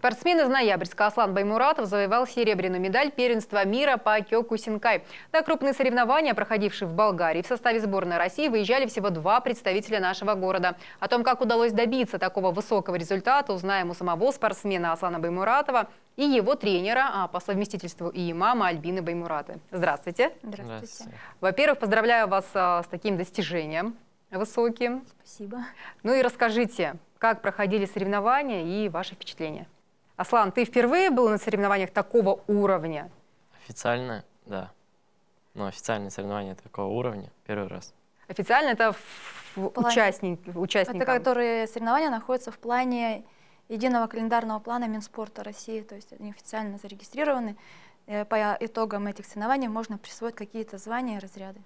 Спортсмен из Ноябрьска Аслан Баймуратов завоевал серебряную медаль первенства мира по кёку На крупные соревнования, проходившие в Болгарии, в составе сборной России выезжали всего два представителя нашего города. О том, как удалось добиться такого высокого результата, узнаем у самого спортсмена Аслана Баймуратова и его тренера, а по совместительству и мама Альбины Баймураты. Здравствуйте. Здравствуйте. Во-первых, поздравляю вас а, с таким достижением высоким. Спасибо. Ну и расскажите, как проходили соревнования и ваши впечатления. Аслан, ты впервые был на соревнованиях такого уровня? Официально, да. Но ну, официальные соревнования такого уровня первый раз. Официально это участник, участникам? Это которые соревнования находятся в плане единого календарного плана Минспорта России, то есть они официально зарегистрированы. Э, по итогам этих соревнований можно присвоить какие-то звания и разряды.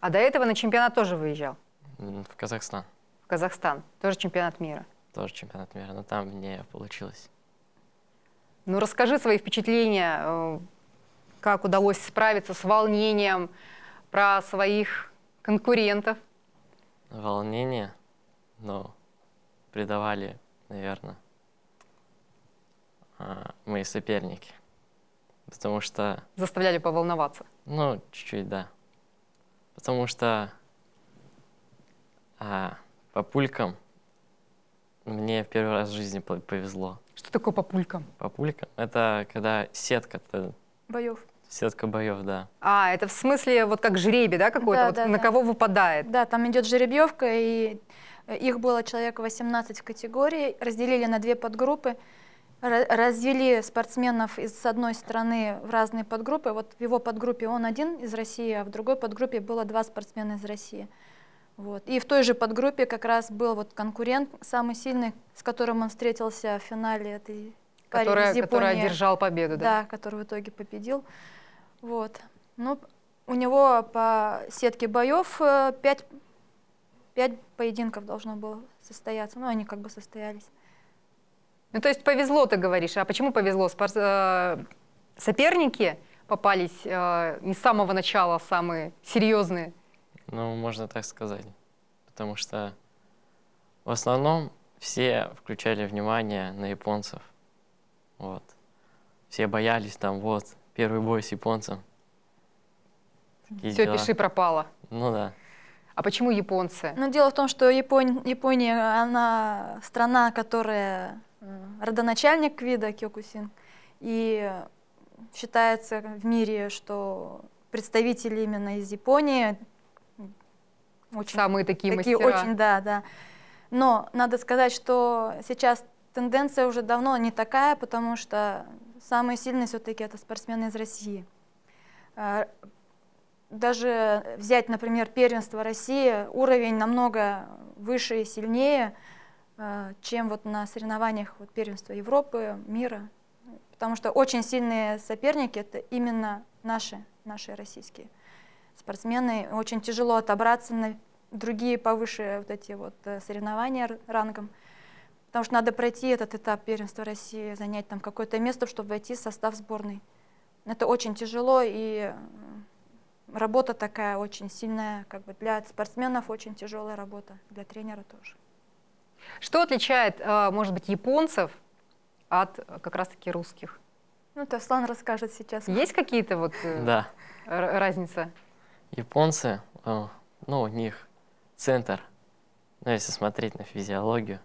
А до этого на чемпионат тоже выезжал? В Казахстан. В Казахстан. Тоже чемпионат мира? Тоже чемпионат мира, но ну, там не получилось. Ну, расскажи свои впечатления, э, как удалось справиться с волнением про своих конкурентов. Волнение? Ну, предавали, наверное, а, мои соперники. Потому что... Заставляли поволноваться? Ну, чуть-чуть, да. Потому что а, по пулькам мне в первый раз в жизни повезло. Что такое популька? Популька — это когда сетка... Э, боев. Сетка боев, да. А, это в смысле вот как жребий, да, какой-то? Да, вот да, на да. кого выпадает? Да, там идет жеребьевка, и их было человек 18 в категории, разделили на две подгруппы, развели спортсменов из, с одной стороны в разные подгруппы. Вот в его подгруппе он один из России, а в другой подгруппе было два спортсмена из России. Вот. И в той же подгруппе как раз был вот конкурент самый сильный, с которым он встретился в финале этой которая, из Который одержал победу, да? Да, который в итоге победил. Вот. Ну, у него по сетке боев 5, э, 5 поединков должно было состояться. Ну, они как бы состоялись. Ну, то есть повезло, ты говоришь. А почему повезло? Спор... Э, соперники попались э, не с самого начала а самые серьезные? Ну, можно так сказать. Потому что в основном все включали внимание на японцев. Вот. Все боялись там, вот, первый бой с японцем. Такие Все, дела. пиши, пропало. Ну да. А почему японцы? Ну, дело в том, что Япон... Япония, она страна, которая э, родоначальник вида Кёкусин. И считается в мире, что представители именно из Японии очень, Самые такие, такие мастера. Очень, да, да. Но надо сказать, что сейчас тенденция уже давно не такая, потому что самые сильные все-таки это спортсмены из России. А, даже взять, например, первенство России, уровень намного выше и сильнее, а, чем вот на соревнованиях вот первенства Европы, мира. Потому что очень сильные соперники это именно наши, наши российские. Спортсмены очень тяжело отобраться на другие повыше вот эти вот э, соревнования рангом, потому что надо пройти этот этап первенства России, занять там какое-то место, чтобы войти в состав сборной. Это очень тяжело и э, работа такая очень сильная, как бы для спортсменов очень тяжелая работа, для тренера тоже. Что отличает, э, может быть, японцев от как раз-таки русских? Ну, то Таслан расскажет сейчас. Есть какие-то вот да. разница? Японцы, э, ну, у них центр, ну, если смотреть на физиологию,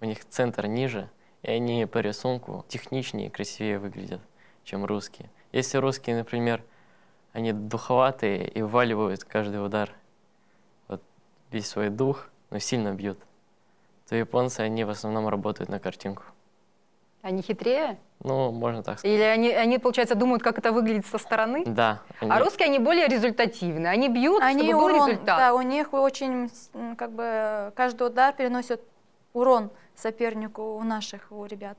у них центр ниже, и они по рисунку техничнее и красивее выглядят, чем русские. Если русские, например, они духоватые и вваливают каждый удар, вот весь свой дух, но ну, сильно бьют, то японцы, они в основном работают на картинку. Они хитрее? Ну, можно так сказать. Или они, они, получается, думают, как это выглядит со стороны? Да. А они... А русские, они более результативны. Они бьют, они чтобы урон, был результат. Да, у них очень, как бы, каждый удар переносит урон сопернику у наших, у ребят.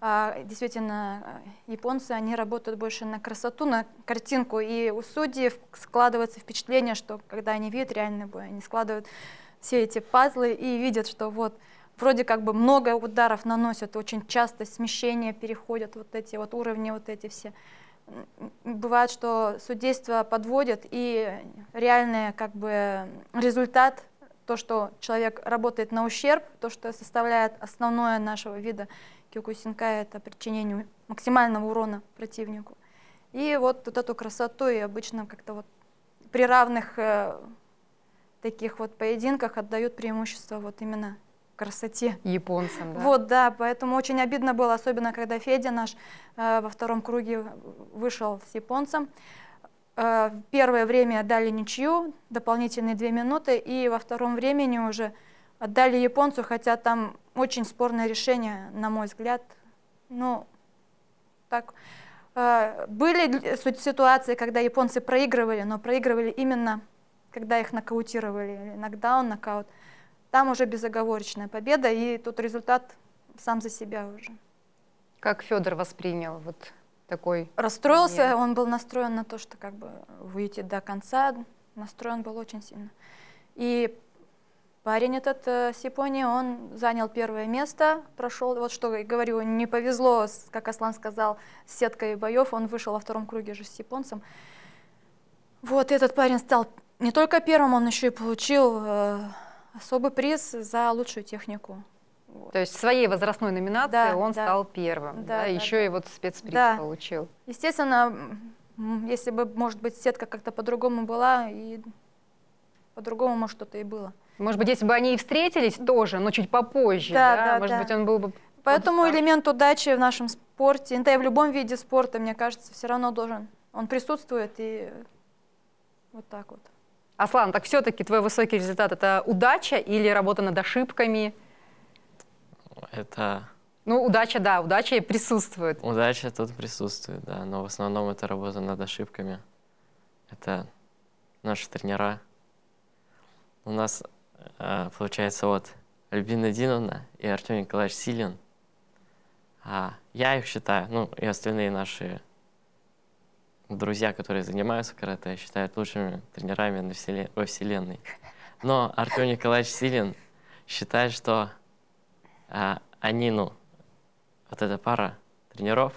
А, действительно, японцы, они работают больше на красоту, на картинку. И у судей складывается впечатление, что когда они видят реальный бой, они складывают все эти пазлы и видят, что вот вроде как бы много ударов наносят, очень часто смещения переходят вот эти вот уровни, вот эти все. Бывает, что судейство подводит, и реальный как бы результат, то, что человек работает на ущерб, то, что составляет основное нашего вида кюкусинка, это причинение максимального урона противнику. И вот, вот эту красоту и обычно как-то вот при равных э, таких вот поединках отдают преимущество вот именно красоте. Японцам, да? Вот, да, поэтому очень обидно было, особенно когда Федя наш э, во втором круге вышел с японцем. Э, первое время дали ничью, дополнительные две минуты, и во втором времени уже отдали японцу, хотя там очень спорное решение, на мой взгляд. Ну, так... Э, были ситуации, когда японцы проигрывали, но проигрывали именно, когда их нокаутировали, нокдаун, нокаут. нокаут там уже безоговорочная победа, и тут результат сам за себя уже. Как Федор воспринял вот такой? Расстроился, момент? он был настроен на то, что как бы выйти до конца, настроен был очень сильно. И парень этот э, с Японии, он занял первое место, прошел, вот что я говорю, не повезло, как Аслан сказал, с сеткой боев, он вышел во втором круге же с японцем. Вот этот парень стал не только первым, он еще и получил э, особый приз за лучшую технику. Вот. То есть своей возрастной номинации да, он да. стал первым, да, да, да еще да. и вот спецприз да. получил. Естественно, если бы, может быть, сетка как-то по-другому была, и по-другому, может, что-то и было. Может быть, если бы они и встретились тоже, но чуть попозже, да, да? да может да. быть, он был бы... Поэтому подстав. элемент удачи в нашем спорте, да и в любом виде спорта, мне кажется, все равно должен. Он присутствует и вот так вот. Аслан, так все-таки твой высокий результат – это удача или работа над ошибками? Это... Ну, удача, да, удача присутствует. Удача тут присутствует, да, но в основном это работа над ошибками. Это наши тренера. У нас, э, получается, вот Альбина Диновна и Артем Николаевич Силин. А я их считаю, ну и остальные наши друзья, которые занимаются карате, считают лучшими тренерами на вселен... во Вселенной. Но Артем Николаевич Силин считает, что а, они, ну, вот эта пара тренеров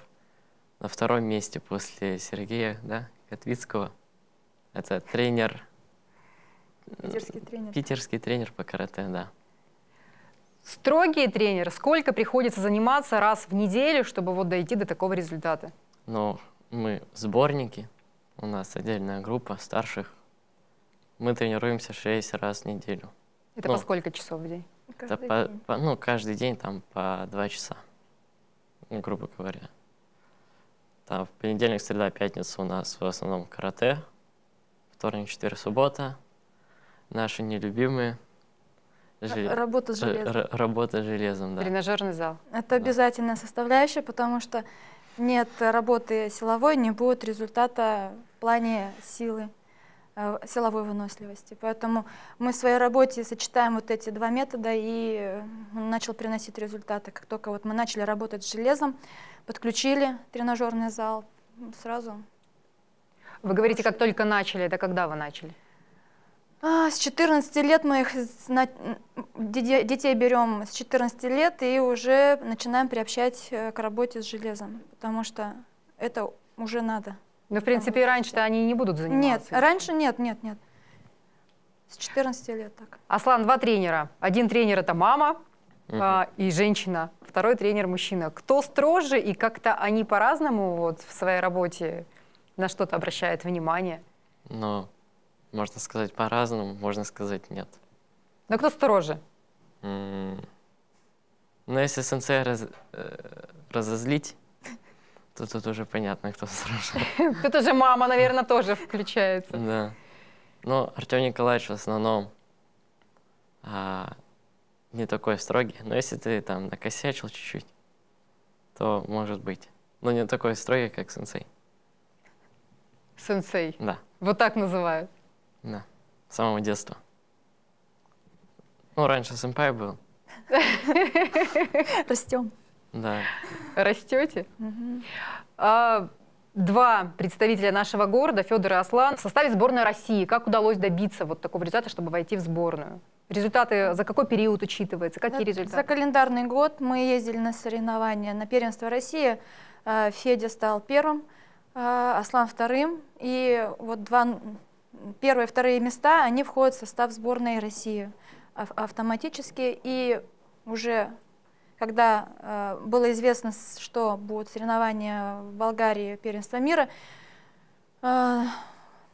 на втором месте после Сергея да, Котвицкого. Это тренер... Питерский тренер. Питерский тренер по карате, да. Строгий тренер. Сколько приходится заниматься раз в неделю, чтобы вот дойти до такого результата? Ну, мы сборники, у нас отдельная группа старших. Мы тренируемся 6 раз в неделю. Это ну, по сколько часов в день? Каждый это по, По, ну, каждый день там по 2 часа, ну, грубо говоря. Там в понедельник, среда, пятница у нас в основном карате, вторник, четверг, суббота. Наши нелюбимые Жел... Работа с э, железом. Р- работа с железом, да. Тренажерный зал. Это да. обязательная составляющая, потому что нет работы силовой, не будет результата в плане силы, э, силовой выносливости. Поэтому мы в своей работе сочетаем вот эти два метода, и э, он начал приносить результаты. Как только вот мы начали работать с железом, подключили тренажерный зал, сразу. Вы говорите, как только начали, это когда вы начали? А, с 14 лет мы их детей берем с 14 лет и уже начинаем приобщать э, к работе с железом, потому что это уже надо. Ну, в принципе, и раньше-то они не будут заниматься. Нет, этим. раньше нет, нет, нет. С 14 лет так. Аслан, два тренера. Один тренер это мама угу. а, и женщина, второй тренер мужчина. Кто строже и как-то они по-разному вот в своей работе на что-то обращают внимание? Ну, можно сказать по-разному, можно сказать нет. Но кто строже? М, Ну, если Сенсей раз- э, разозлить, то тут уже понятно, кто строже. Тут уже мама, наверное, тоже включается. Да. Ну, Артем Николаевич в основном а, не такой строгий. Но если ты там накосячил чуть-чуть, то может быть. Но не такой строгий, как сенсей. Сенсей. Да. Вот так называют. Да, с самого детства. Ну, раньше сэмпай был. Растем. Да. Растете? А, два представителя нашего города, Федор и Аслан, в составе сборной России. Как удалось добиться вот такого результата, чтобы войти в сборную? Результаты за какой период учитываются? Какие результаты? За календарный год мы ездили на соревнования на первенство России. А, Федя стал первым, а, Аслан вторым. И вот два первые, вторые места, они входят в состав сборной России автоматически. И уже когда э, было известно, что будут соревнования в Болгарии первенство мира, э,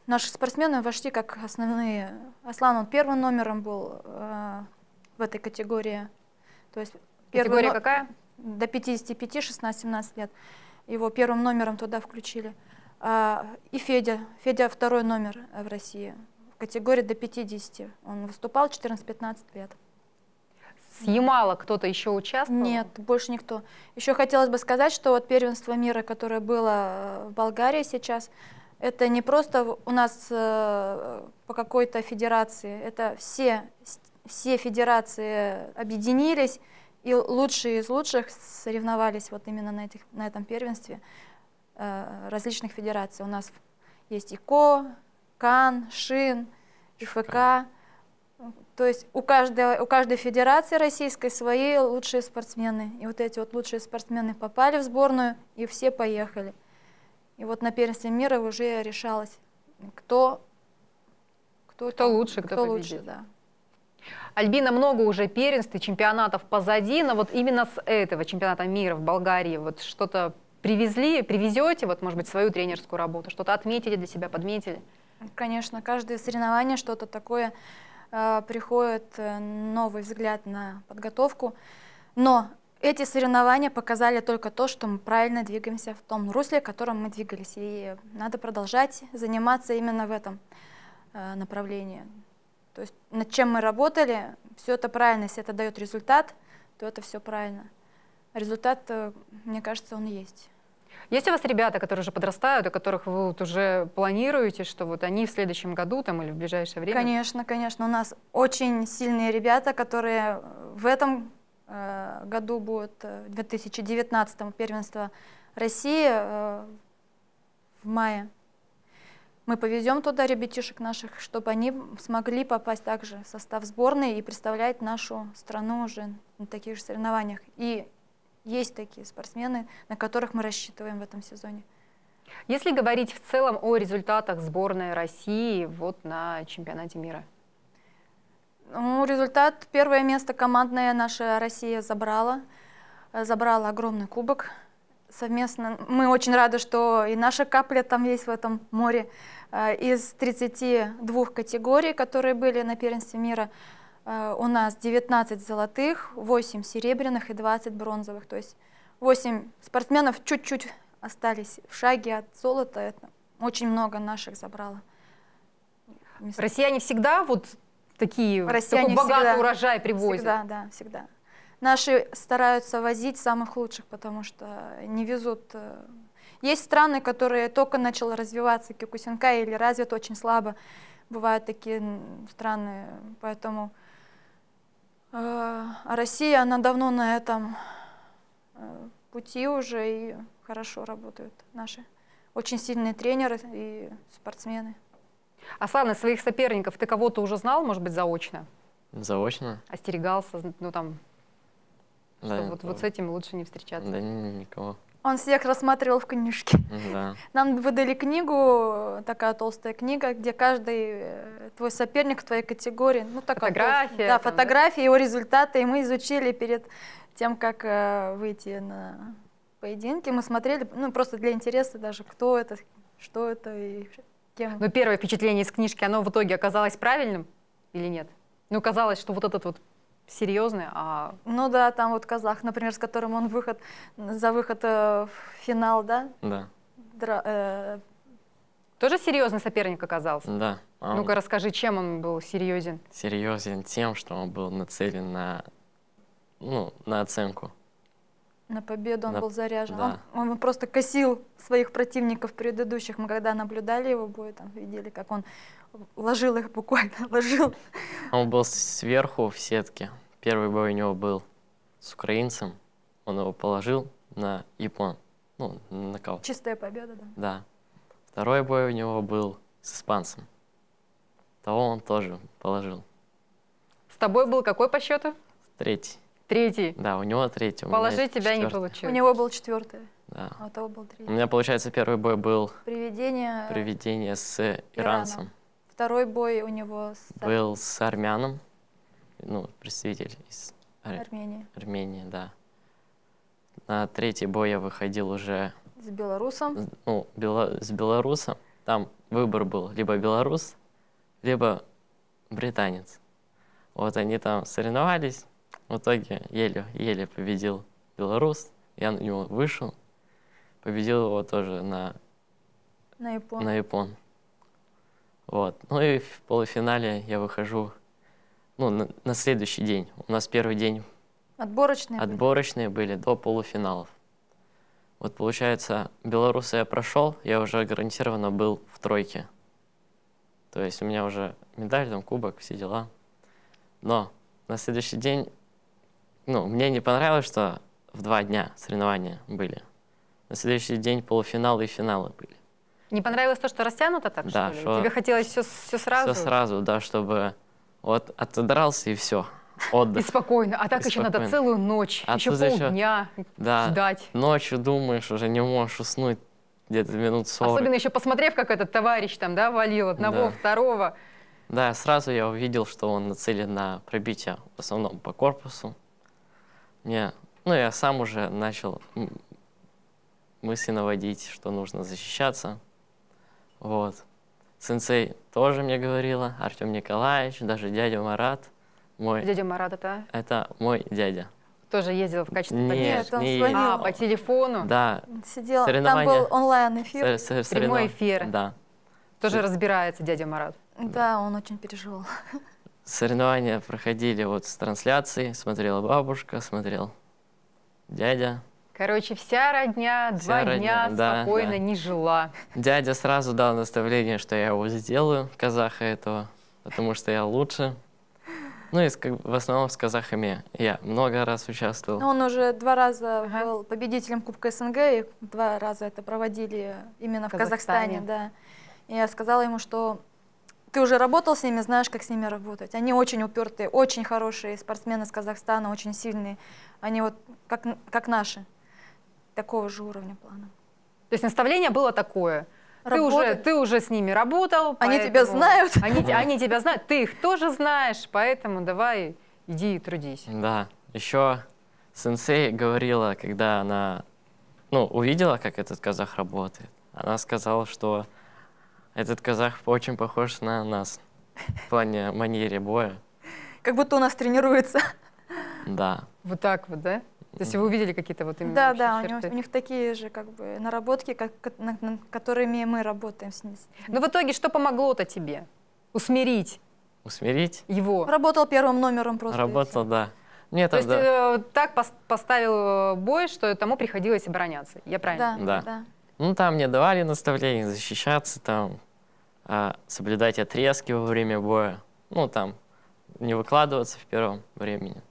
наши спортсмены вошли как основные. Аслан, он первым номером был э, в этой категории. То есть Категория какая? До 55, 16-17 лет. Его первым номером туда включили. А, и Федя. Федя второй номер э, в России в категории до 50. Он выступал 14-15 лет. Съемала кто-то еще участвовал? Нет, больше никто. Еще хотелось бы сказать, что вот первенство мира, которое было э, в Болгарии сейчас, это не просто у нас э, по какой-то федерации, это все, все федерации объединились, и лучшие из лучших соревновались вот именно на, этих, на этом первенстве. Э, различных федераций. У нас есть ИКО, КАН, ШИН, ЖФК. То есть у каждой, у каждой федерации российской свои лучшие спортсмены. И вот эти вот лучшие спортсмены попали в сборную, и все поехали. И вот на первенстве мира уже решалось, кто, кто, кто там, лучше, кто, кто победит. лучше, да. Альбина, много уже первенств и чемпионатов позади, но вот именно с этого чемпионата мира в Болгарии вот что-то привезли, привезете, вот, может быть, свою тренерскую работу, что-то отметили для себя, подметили? Конечно, каждое соревнование что-то такое э, приходит, э, новый взгляд на подготовку. Но эти соревнования показали только то, что мы правильно двигаемся в том русле, в котором мы двигались. И надо продолжать заниматься именно в этом э, направлении. То есть над чем мы работали, все это правильно, если это дает результат, то это все правильно результат, э, мне кажется, он есть. Есть у вас ребята, которые уже подрастают, у которых вы вот уже планируете, что вот они в следующем году там или в ближайшее время? Конечно, конечно. У нас очень сильные ребята, которые в этом э, году будут, э, в 2019 первенство России э, в мае. Мы повезем туда ребятишек наших, чтобы они смогли попасть также в состав сборной и представлять нашу страну уже на таких же соревнованиях. И есть такие спортсмены, на которых мы рассчитываем в этом сезоне. Если говорить в целом о результатах сборной России вот на чемпионате мира. Ну, результат, первое место командное наша Россия забрала. Э, забрала огромный кубок совместно. Мы очень рады, что и наша капля там есть в этом море. Э, из 32 категорий, которые были на первенстве мира, Э, у нас 19 золотых, 8 серебряных и 20 бронзовых. То есть 8 спортсменов чуть-чуть остались в шаге от золота. Это очень много наших забрало. Россияне всегда вот такие, Россияне такой богатый всегда, урожай привозят? Всегда, да, всегда. Наши стараются возить самых лучших, потому что не везут. Э. Есть страны, которые только начал развиваться кикусинка или развит очень слабо. Бывают такие страны, поэтому... Э, а Россия, она давно на этом э, пути уже и хорошо работают наши очень сильные тренеры и спортсмены. А Сана, своих соперников ты кого-то уже знал, может быть, заочно? Заочно? Остерегался, ну там, да, что вот, вот с этим лучше не встречаться? Да никого. Он всех рассматривал в книжке. Да. Нам выдали книгу, такая толстая книга, где каждый э, твой соперник в твоей категории, ну такая фотография, толстая, да, там, фотографии, да? его результаты, и мы изучили перед тем, как э, выйти на поединки, мы смотрели, ну просто для интереса даже, кто это, что это и кем. Но первое впечатление из книжки, оно в итоге оказалось правильным или нет? Ну казалось, что вот этот вот серьезный, а... Ну да, там вот казах, например, с которым он выход, за выход э, в финал, да? Да. Дра... Э... Тоже серьезный соперник оказался? Да. А Ну-ка расскажи, чем он был серьезен? Серьезен тем, что он был нацелен на, ну, на оценку. На победу он на... был заряжен. Да. Он, он просто косил своих противников предыдущих. Мы когда наблюдали его бой, там видели, как он ложил их буквально, ложил. Он был сверху в сетке. Первый бой у него был с украинцем. Он его положил на япон. Ну, на кого Чистая победа, да? Да. Второй бой у него был с испанцем. Того он тоже положил. С тобой был какой по счету? Третий. Третий. Да, у него третий. У Положи тебя четвертый. не получилось. У него был четвертый. Да. А у того был третий. У меня, получается, первый бой был... приведение приведение с Ираном. иранцем. Второй бой у него с... Был с армяном. Ну, представитель из... Ар... Армении. Армении, да. На третий бой я выходил уже... С белорусом? Ну, бело... с белорусом. Там выбор был либо белорус, либо британец. Вот они там соревновались, в итоге еле, еле победил белорус. Я на него вышел. Победил его тоже на... На Япон. На Япон. Вот. Ну и в полуфинале я выхожу ну, на, на следующий день. У нас первый день... Отборочные Отборочные были, были до полуфиналов. Вот получается, белоруса я прошел, я уже гарантированно был в тройке. То есть у меня уже медаль, там кубок, все дела. Но на следующий день ну, мне не понравилось, что в два дня соревнования были. На следующий день полуфиналы и финалы были. Не понравилось то, что растянуто так, да, что Что Тебе хотелось все, все сразу? Все сразу, да, чтобы вот отодрался и все. Отдых. И спокойно. А так и еще спокойно. надо целую ночь, а еще полдня еще, да, ждать. Ночью думаешь, уже не можешь уснуть где-то минут сорок. Особенно еще посмотрев, как этот товарищ там, да, валил одного, да. второго. Да, сразу я увидел, что он нацелен на пробитие в основном по корпусу меня, ну, я сам уже начал мысли наводить, что нужно защищаться. Вот. Сенсей тоже мне говорила, Артем Николаевич, даже дядя Марат. Мой, дядя Марат это? Это мой дядя. Тоже ездил в качестве Нет, Нет он не звонил. А, по телефону? Да. Сидел, там был онлайн-эфир. Сор соревнов... Прямой эфир. Да. Тоже разбирается дядя Марат. Да, он очень переживал. соревнования проходили вот с трансляцией, смотрела бабушка, смотрел дядя. Короче, вся родня вся два родня, дня спокойно да. не жила. Дядя сразу дал наставление, что я его сделаю, казаха этого, потому что я лучше. Ну, и в основном с казахами я много раз участвовал. Он уже два раза ага. был победителем Кубка СНГ, и два раза это проводили именно в Казахстане. Казахстане, да. И я сказала ему, что ты уже работал с ними, знаешь, как с ними работать. Они очень упертые, очень хорошие спортсмены из Казахстана, очень сильные. Они вот как, как наши, такого же уровня плана. То есть наставление было такое? Ты уже, ты уже с ними работал. Они тебя знают. Они, они тебя знают, ты их тоже знаешь, поэтому давай иди и трудись. Да, еще сенсей говорила, когда она ну, увидела, как этот казах работает, она сказала, что этот казах очень похож на нас в плане манере боя. Как будто у нас тренируется. Да. Вот так вот, да? То есть вы увидели какие-то вот именно Да, да, у, него, у них такие же как бы наработки, как, над на, которыми мы работаем с ним. Но в итоге что помогло-то тебе? Усмирить? Усмирить? Его. Работал первым номером просто. Работал, да. Нет, То есть э, так поставил э, бой, что тому приходилось обороняться. Я правильно? Да, да. да. Ну там мне давали наставления защищаться, там а, соблюдать отрезки во время боя, ну там, не выкладываться в первом времени.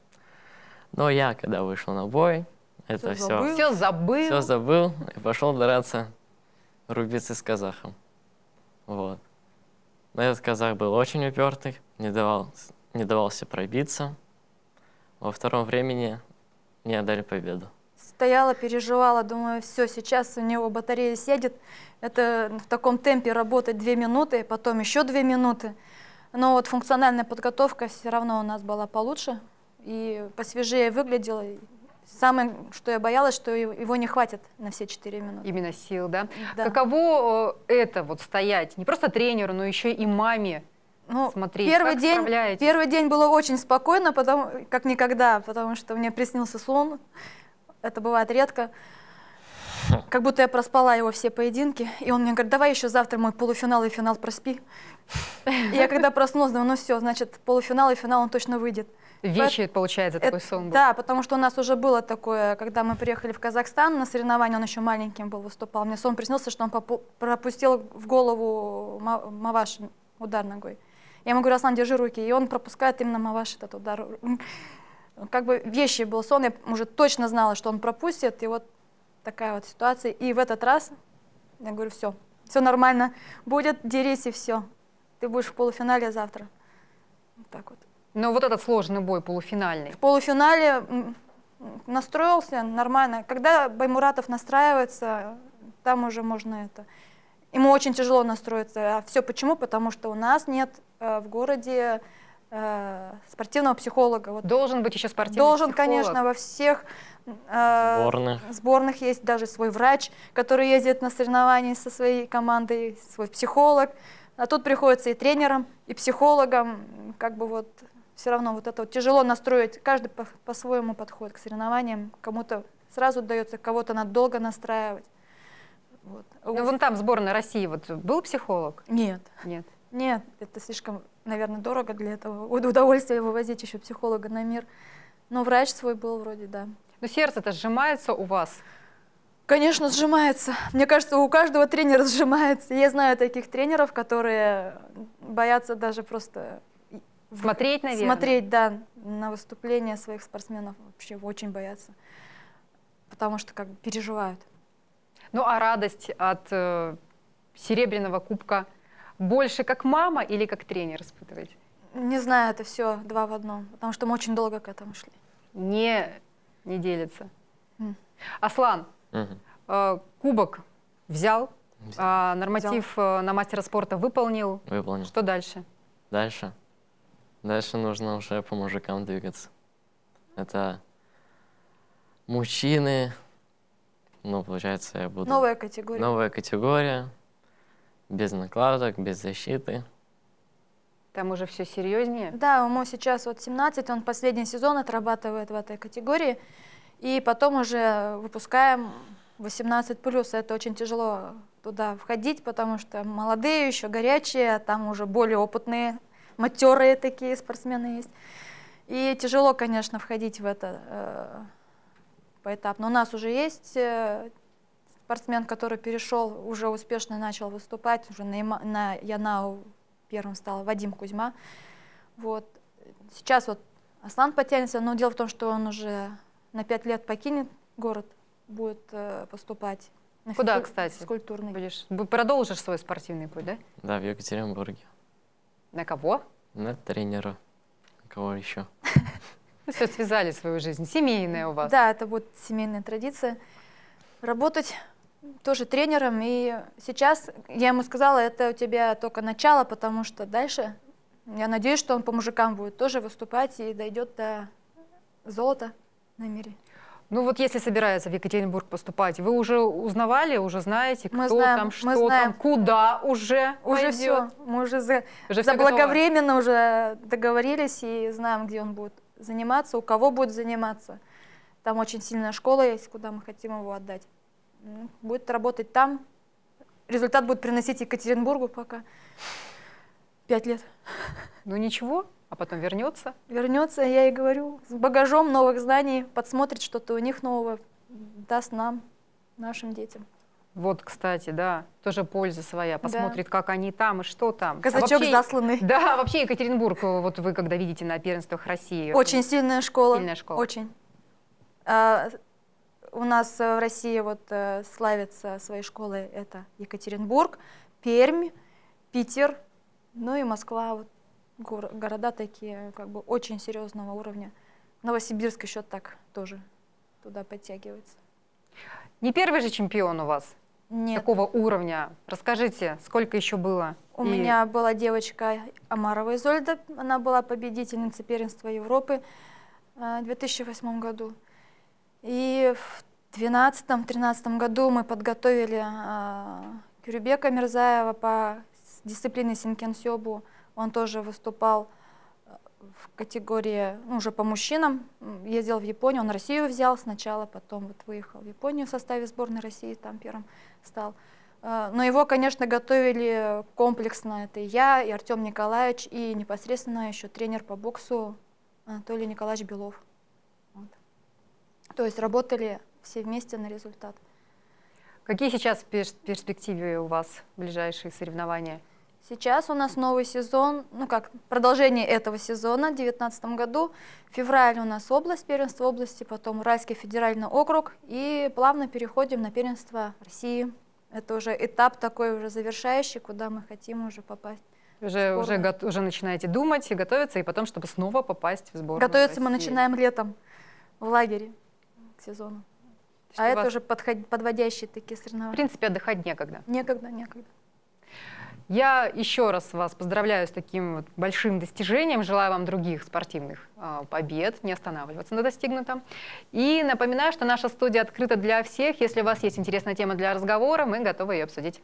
Но я, когда вышел на бой, это все... Забыл. Все забыл. Все забыл и пошел драться рубиться с казахом. Вот. Но этот казах был очень упертый, не, давал, не давался пробиться. Во втором времени мне отдали победу стояла, переживала, думаю, все, сейчас у него батарея сядет. Это в таком темпе работать две минуты, потом еще две минуты. Но вот функциональная подготовка все равно у нас была получше и посвежее выглядела. Самое, что я боялась, что его не хватит на все 4 минуты. Именно сил, да? да. Каково э, это вот стоять не просто тренеру, но еще и маме ну, смотреть, первый как день, Первый день было очень спокойно, потому, как никогда, потому что мне приснился сон это бывает редко. Хм. Как будто я проспала его все поединки, и он мне говорит, давай еще завтра мой полуфинал и финал проспи. И я когда проснулась, думаю, ну все, значит, полуфинал и финал он точно выйдет. Вечер, По... получается, такой сон был. Да, потому что у нас уже было такое, когда мы приехали в Казахстан на соревнования, он еще маленьким был, выступал. Мне сон приснился, что он пропустил в голову Маваш удар ногой. Я ему говорю, Аслан, держи руки. И он пропускает именно Маваш этот удар как бы вещи был сон, я уже точно знала, что он пропустит, и вот такая вот ситуация. И в этот раз я говорю, все, все нормально, будет, дерись и все. Ты будешь в полуфинале завтра. Вот так вот. Но вот этот сложный бой полуфинальный. В полуфинале настроился нормально. Когда Баймуратов настраивается, там уже можно это. Ему очень тяжело настроиться. А все почему? Потому что у нас нет э, в городе э, спортивного психолога. Вот. Должен быть еще спортивный Должен, психолог. конечно, во всех э, сборных. сборных есть даже свой врач, который ездит на соревнования со своей командой, свой психолог. А тут приходится и тренером, и психологом, как бы вот все равно вот это вот тяжело настроить. Каждый по- по-своему подходит к соревнованиям. Кому-то сразу дается, кого-то надо долго настраивать. Вот. Ну, вон там сборная России, вот был психолог? Нет. Нет. Нет, это слишком, наверное, дорого для этого удовольствия вывозить еще психолога на мир. Но врач свой был вроде, да. Но сердце-то сжимается у вас? Конечно, сжимается. Мне кажется, у каждого тренера сжимается. Я знаю таких тренеров, которые боятся даже просто... Смотреть, наверное? Смотреть, да, на выступления своих спортсменов вообще очень боятся. Потому что как бы переживают. Ну а радость от э, серебряного кубка – больше как мама или как тренер испытываете? Не знаю, это все два в одном, потому что мы очень долго к этому шли. Не, не делится. Mm. Аслан, mm-hmm. э, кубок взял, взял. А, норматив взял. Э, на мастера спорта выполнил. Выполнил. Что дальше? Дальше? Дальше нужно уже по мужикам двигаться. Это мужчины, ну, получается, я буду... Новая категория. Новая категория, без накладок, без защиты. Там уже все серьезнее? Да, ему сейчас вот 17, он последний сезон отрабатывает в этой категории. И потом уже выпускаем 18 плюс. Это очень тяжело туда входить, потому что молодые еще, горячие, а там уже более опытные, матерые такие спортсмены есть. И тяжело, конечно, входить в это э, поэтапно. У нас уже есть э, спортсмен, который перешел, уже успешно начал выступать, уже на, на Янау первым стал Вадим Кузьма. Вот. Сейчас вот Аслан потянется, но дело в том, что он уже на пять лет покинет город, будет э, поступать. На Куда, физкуль... кстати? Физкультурный. Будешь... Продолжишь свой спортивный путь, да? Да, в Екатеринбурге. На кого? На тренера. На кого еще? Ну, Все связали свою жизнь. Семейная у вас. Да, это будет семейная традиция. Работать тоже тренером, и сейчас я ему сказала, это у тебя только начало, потому что дальше я надеюсь, что он по мужикам будет тоже выступать и дойдет до золота на мире. Ну вот если собирается в Екатеринбург поступать, вы уже узнавали, уже знаете, кто мы знаем, там, что мы знаем. там, куда уже Уже пойдет? все, мы уже, за, уже заблаговременно готово. уже договорились и знаем, где он будет заниматься, у кого будет заниматься. Там очень сильная школа есть, куда мы хотим его отдать будет работать там. Результат будет приносить Екатеринбургу пока. Пять лет. Ну ничего, а потом вернется? Вернется, я и говорю, с багажом новых знаний, подсмотрит что-то у них нового, даст нам, нашим детям. Вот, кстати, да, тоже польза своя. Посмотрит, да. как они там и что там. А Казачок а вообще, засланный. Да, вообще Екатеринбург, вот вы когда видите на первенствах России. Очень сильная школа. Сильная школа. Очень. А, у нас э, в России вот э, славится своей школой это Екатеринбург, Пермь, Питер, ну и Москва, вот города такие как бы очень серьезного уровня. Новосибирск еще так тоже туда подтягивается. Не первый же чемпион у вас? Нет. Такого уровня. Расскажите, сколько еще было? У и... меня была девочка Амарова Изольда. Она была победительницей первенства Европы э, в 2008 году. И в 2012-2013 году мы подготовили э, а, Кюрюбека Мирзаева по дисциплине синкенсёбу. Он тоже выступал а, в категории, ну, уже по мужчинам, ездил в Японию, он Россию взял сначала, потом вот выехал в Японию в составе сборной России, там первым стал. А, но его, конечно, готовили комплексно. Это и я, и Артем Николаевич, и непосредственно еще тренер по боксу Анатолий Николаевич Белов. То есть работали все вместе на результат. Какие сейчас в перспективе у вас ближайшие соревнования? Сейчас у нас новый сезон, ну как, продолжение этого сезона в 2019 году. В у нас область, первенство области, потом Уральский федеральный округ. И плавно переходим на первенство России. Это уже этап такой уже завершающий, куда мы хотим уже попасть. Уже, уже, уже начинаете думать и готовиться, и потом, чтобы снова попасть в сборную Готовиться России. мы начинаем летом в лагере к сезону. а это вас... уже подход... подводящие такие соревнования. В принципе, отдыхать некогда. Некогда, некогда. Я еще раз вас поздравляю с таким вот большим достижением. Желаю вам других спортивных а, побед, не останавливаться на достигнутом. И напоминаю, что наша студия открыта для всех. Если у вас есть интересная тема для разговора, мы готовы ее обсудить.